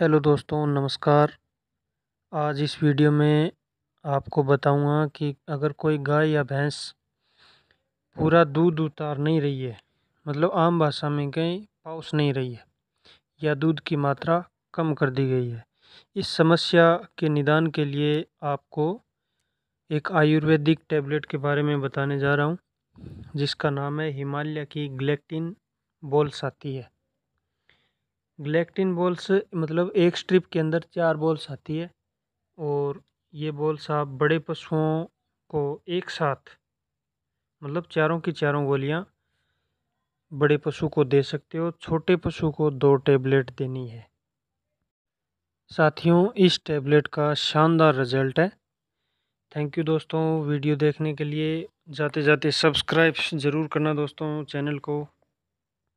hello दोस्तों नमस्कार आज इस वीडियो में आपको बताऊंगा कि अगर कोई गाय या भैंस पूरा दूध उतार नहीं रही है मतलब आम भाषा में कहीं पाउस नहीं रही है या दूध की मात्रा कम कर दी गई है इस समस्या के निदान के लिए आपको एक आयुर्वेदिक टैबलेट के बारे में बताने जा रहा हूँ जिसका नाम है हिमालय की ग्लेक्टिन साती है ग्लैक्टिन बॉल्स मतलब एक स्ट्रिप के अंदर चार बॉल्स आती है और ये बॉल्स आप बड़े पशुओं को एक साथ मतलब चारों की चारों गोलियाँ बड़े पशु को दे सकते हो छोटे पशु को दो टेबलेट देनी है साथियों इस टेबलेट का शानदार रिजल्ट है थैंक यू दोस्तों वीडियो देखने के लिए जाते जाते सब्सक्राइब ज़रूर करना दोस्तों चैनल को